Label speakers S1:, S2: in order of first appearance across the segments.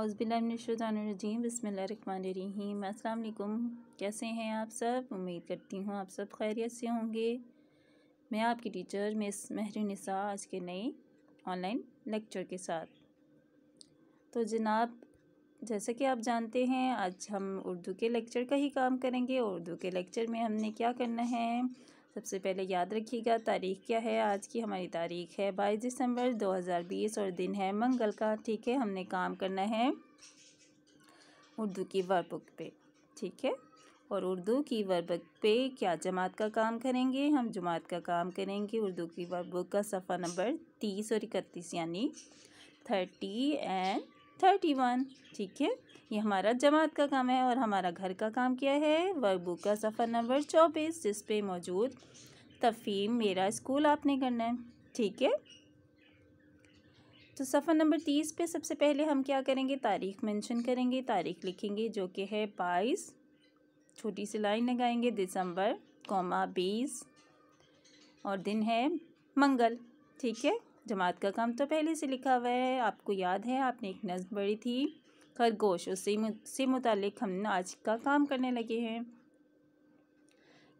S1: अज़बिल्लाजीम बसमीम अल्लाम कैसे हैं आप सब उम्मीद करती हूँ आप सब खैरियत से होंगे मैं आपकी टीचर मिस महरिन आज के नए ऑनलाइन लेक्चर के साथ तो जनाब जैसा कि आप जानते हैं आज हम उर्दू के लेक्चर का ही काम करेंगे उर्दू के लेक्चर में हमने क्या करना है सबसे पहले याद रखिएगा तारीख क्या है आज की हमारी तारीख है बाईस दिसंबर 2020 और दिन है मंगल का ठीक है हमने काम करना है उर्दू की वर्कबुक पे ठीक है और उर्दू की वर्कबुक पे क्या जमात का काम करेंगे हम जमात का काम करेंगे उर्दू की वर्कबुक का सफ़ा नंबर तीस और इकतीस यानी थर्टी एंड थर्टी वन ठीक है ये हमारा जमात का काम है और हमारा घर का काम क्या है वर्कबुक का सफ़र नंबर चौबीस जिस पे मौजूद तफीम मेरा स्कूल आपने करना है ठीक है तो सफ़र नंबर तीस पे सबसे पहले हम क्या करेंगे तारीख मेंशन करेंगे तारीख लिखेंगे जो कि है बाईस छोटी सी लाइन लगाएंगे दिसंबर कौमा बीस और दिन है मंगल ठीक है जमात का काम तो पहले से लिखा हुआ है आपको याद है आपने एक नज़ पढ़ी थी खरगोश उसी से मुतालिक हम आज का काम करने लगे हैं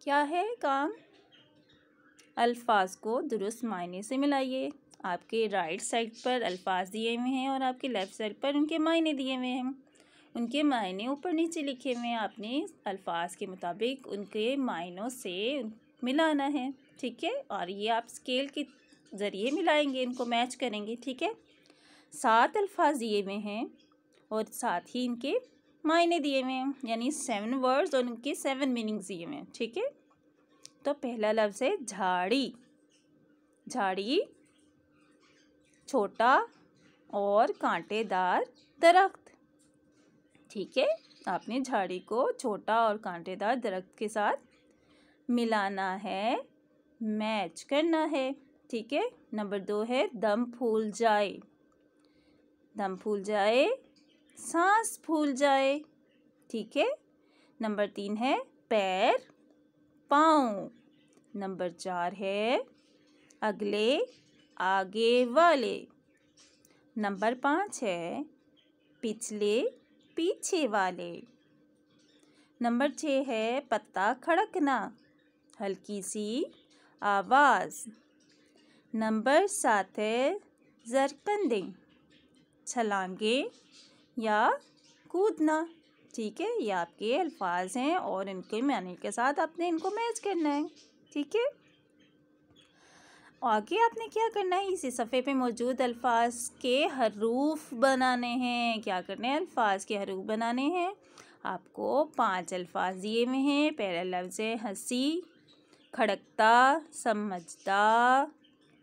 S1: क्या है काम अल्फाज को दुरुस्त मायने से मिलाइए आपके राइट साइड पर अल्फाज दिए हुए हैं और आपके लेफ़्ट साइड पर उनके मायने दिए हुए हैं उनके मायने ऊपर नीचे लिखे हुए हैं आपने अल्फाज के मुताबिक उनके मायनों से मिलाना है ठीक है और ये आप स्केल की ज़रिए मिलाएंगे इनको मैच करेंगे ठीक है सात अल्फाज दिए हुए हैं और साथ ही इनके मायने दिए हुए हैं यानी सेवन वर्ड्स और इनके सेवन मीनिंग्स दिए हुए हैं ठीक है तो पहला लफ्ज़ है झाड़ी झाड़ी छोटा और कांटेदार दरख्त ठीक है तो आपने झाड़ी को छोटा और कांटेदार दरख्त के साथ मिलाना है मैच करना है ठीक है नंबर दो है दम फूल जाए दम फूल जाए सांस फूल जाए ठीक है नंबर तीन है पैर पाँव नंबर चार है अगले आगे वाले नंबर पाँच है पिछले पीछे वाले नंबर छः है पत्ता खड़कना हल्की सी आवाज़ नंबर सात है जरकंदे छलांगे या कूदना ठीक है ये आपके अल्फाज हैं और इनके मैने के साथ आपने इनको मैच करना है ठीक है आगे आपने क्या करना है इसी सफ़े पे मौजूद अल्फाज के हरूफ बनाने हैं क्या करने हैं अल्फाज के हरूफ बनाने हैं आपको पांच अल्फाज दिए हुए हैं पहला लफ्ज़ है हंसी खड़कता समझदा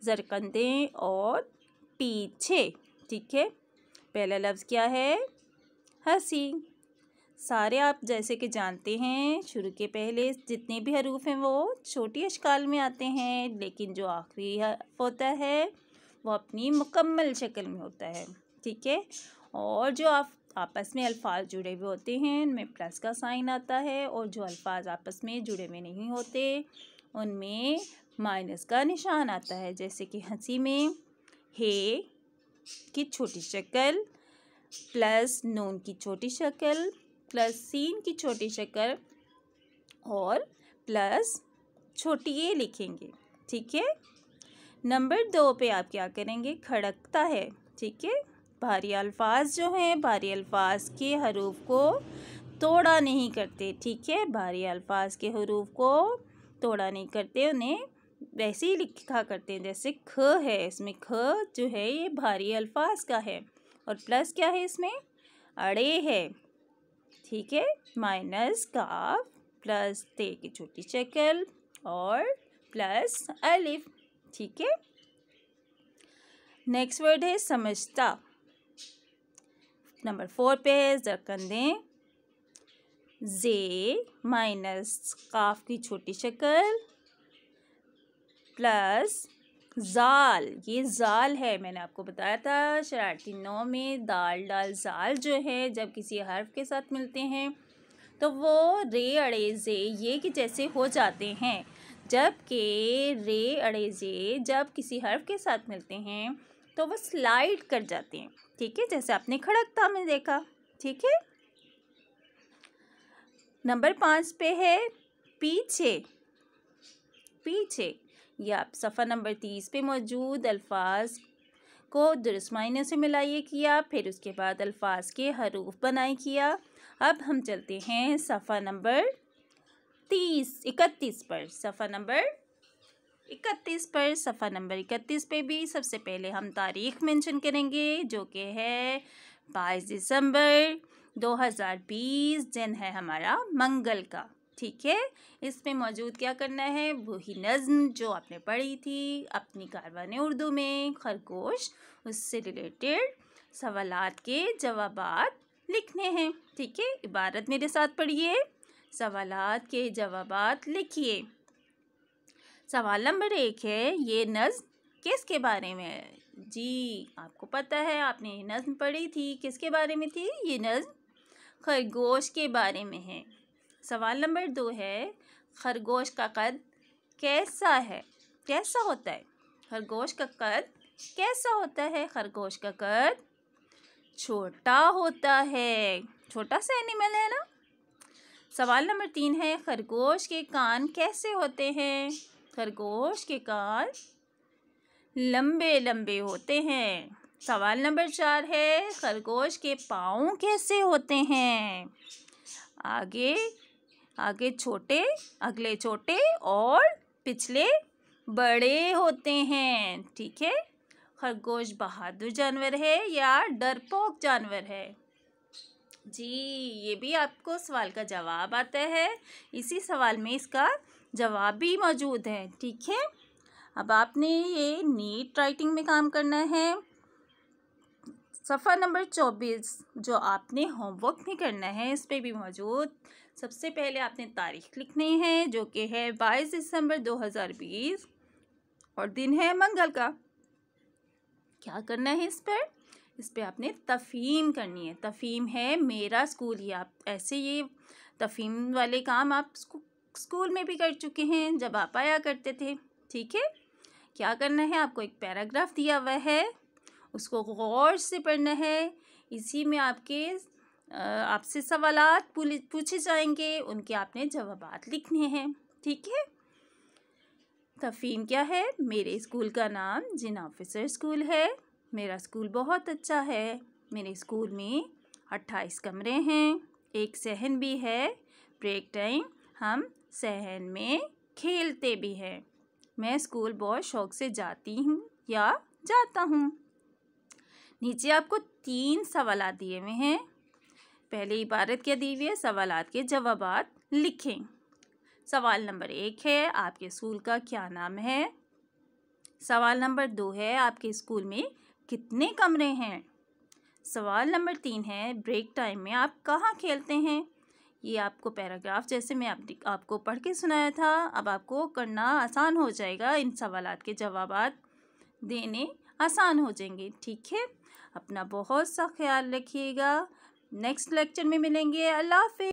S1: जरकंदे और पीछे ठीक है पहला लफ्ज़ क्या है हंसी सारे आप जैसे कि जानते हैं शुरू के पहले जितने भी हरूफ हैं वो छोटी अशकाल में आते हैं लेकिन जो आखिरी होता है वो अपनी मुकम्मल शक्ल में होता है ठीक है और जो आप आपस में अल्फाज जुड़े हुए होते हैं उनमें प्लस का साइन आता है और जो अल्फाज आपस में जुड़े हुए नहीं होते उनमें माइनस का निशान आता है जैसे कि हंसी में हे की छोटी शक्ल प्लस नून की छोटी शक्ल प्लस सीन की छोटी शक्ल और प्लस छोटी ए लिखेंगे ठीक है नंबर दो पे आप क्या करेंगे खड़कता है ठीक है भारी अल्फाज जो हैं भारी अल्फाज के हरूफ को तोड़ा नहीं करते ठीक है भारी अल्फाज के हरूफ को तोड़ा नहीं करते उन्हें वैसे ही लिखा करते हैं जैसे ख है इसमें ख जो है ये भारी अल्फाज का है और प्लस क्या है इसमें अड़े है ठीक है माइनस काफ प्लस ते की छोटी शक्ल और प्लस अलिफ ठीक है नेक्स्ट वर्ड है समझता नंबर फोर पे है जरकंदें जे माइनस काफ की छोटी शक्ल प्लस जाल ये जाल है मैंने आपको बताया था शरारती नौ में दाल डाल जाल जो है जब किसी हर्फ के साथ मिलते हैं तो वो रे अड़ेजे ये कि जैसे हो जाते हैं जबकि रे अड़ेजे जब किसी हर्फ के साथ मिलते हैं तो वो स्लाइड कर जाते हैं ठीक है जैसे आपने खड़कता में देखा ठीक है नंबर पाँच पे है पीछे पीछे यह आप सफ़ा नंबर तीस पे मौजूद अल्फाज को दुरुस्त मायने से मिलाइए किया फिर उसके बाद अल्फाज के हरूफ बनाए किया अब हम चलते हैं सफ़ा नंबर तीस इकतीस पर सफ़ा नंबर इकतीस पर सफ़ा नंबर इकतीस पे भी सबसे पहले हम तारीख मेंशन करेंगे जो कि है बाईस दिसंबर 2020 दिन है हमारा मंगल का ठीक है इसमें मौजूद क्या करना है वही नज़म जो आपने पढ़ी थी अपनी कारवान उर्दू में खरगोश उससे रिलेटेड सवालात के जवाब लिखने हैं ठीक है इबारत मेरे साथ पढ़िए सवालात के जवाब लिखिए सवाल नंबर एक है ये नज़म किसके बारे में है जी आपको पता है आपने ये नज़म पढ़ी थी किसके बारे में थी ये नज़म खरगोश के बारे में है सवाल नंबर दो है खरगोश का कद कैसा है कैसा होता है खरगोश का कद कैसा होता है खरगोश का कद छोटा होता है छोटा सा एनिमल है ना सवाल नंबर तीन है खरगोश के कान कैसे होते हैं खरगोश के कान लंबे लंबे होते हैं सवाल नंबर चार है खरगोश के पाँव कैसे होते हैं आगे आगे छोटे अगले छोटे और पिछले बड़े होते हैं ठीक है खरगोश बहादुर जानवर है या डरपोक जानवर है जी ये भी आपको सवाल का जवाब आता है इसी सवाल में इसका जवाब भी मौजूद है ठीक है अब आपने ये नीट राइटिंग में काम करना है सफ़ा नंबर चौबीस जो आपने होमवर्क में करना है इस पर भी मौजूद सबसे पहले आपने तारीख लिखनी है जो कि है बाईस दिसंबर दो हज़ार बीस और दिन है मंगल का क्या करना है इस पर इस पर आपने तफ़ीम करनी है तफ़ीम है मेरा स्कूल ही आप ऐसे ये तफ़ीम वाले काम आप स्कूल में भी कर चुके हैं जब आप आया करते थे ठीक है क्या करना है आपको एक पैराग्राफ दिया हुआ है उसको गौर से पढ़ना है इसी में आपके आपसे सवाल पूछे जाएंगे उनके आपने जवाब लिखने हैं ठीक है तफीम क्या है मेरे स्कूल का नाम जिन ऑफिसर स्कूल है मेरा स्कूल बहुत अच्छा है मेरे स्कूल में अट्ठाईस कमरे हैं एक सहन भी है ब्रेक टाइम हम सहन में खेलते भी हैं मैं स्कूल बहुत शौक से जाती हूँ या जाता हूँ नीचे आपको तीन सवाल दिए हुए हैं पहले इबारत क्या दी हुई है सवाल के जवाब लिखें सवाल नंबर एक है आपके स्कूल का क्या नाम है सवाल नंबर दो है आपके स्कूल में कितने कमरे हैं सवाल नंबर तीन है ब्रेक टाइम में आप कहाँ खेलते हैं ये आपको पैराग्राफ जैसे मैं आप, आपको पढ़ के सुनाया था अब आपको करना आसान हो जाएगा इन सवाल के जवाब देने आसान हो जाएंगे ठीक है अपना बहुत सा ख्याल रखिएगा नेक्स्ट लेक्चर में मिलेंगे अल्लाह हाफि